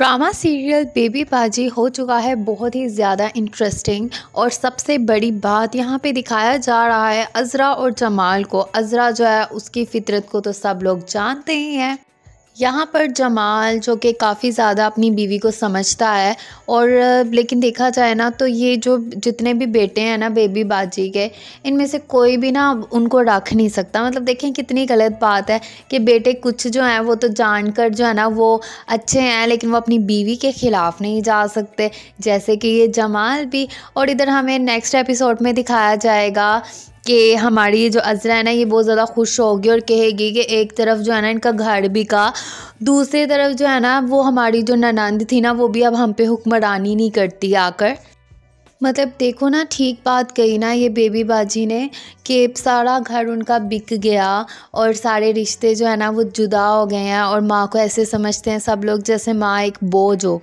drama serial baby बाजी हो चुका है बहुत ही ज़्यादा इंटरेस्टिंग और सबसे बड़ी बात यहाँ पे दिखाया जा रहा है अजरा और जमाल को अजरा जो है उसकी फितरत को तो सब लोग जानते ही हैं यहाँ पर जमाल जो कि काफ़ी ज़्यादा अपनी बीवी को समझता है और लेकिन देखा जाए ना तो ये जो जितने भी बेटे हैं ना बेबी बाजी के इनमें से कोई भी ना उनको रख नहीं सकता मतलब देखें कितनी गलत बात है कि बेटे कुछ जो हैं वो तो जानकर जो है ना वो अच्छे हैं लेकिन वो अपनी बीवी के ख़िलाफ़ नहीं जा सकते जैसे कि ये जमाल भी और इधर हमें नेक्स्ट एपिसोड में दिखाया जाएगा कि हमारी जो अजरा है ना ये बहुत ज़्यादा खुश होगी और कहेगी कि एक तरफ जो है ना इनका घर बिका दूसरी तरफ जो है ना वो हमारी जो ननंद थी ना वो भी अब हम पे हुक्मरानी नहीं करती आकर मतलब देखो ना ठीक बात कही ना ये बेबी बाजी ने कि सारा घर उनका बिक गया और सारे रिश्ते जो है ना वो जुदा हो गए हैं और माँ को ऐसे समझते हैं सब लोग जैसे माँ एक बोझ हो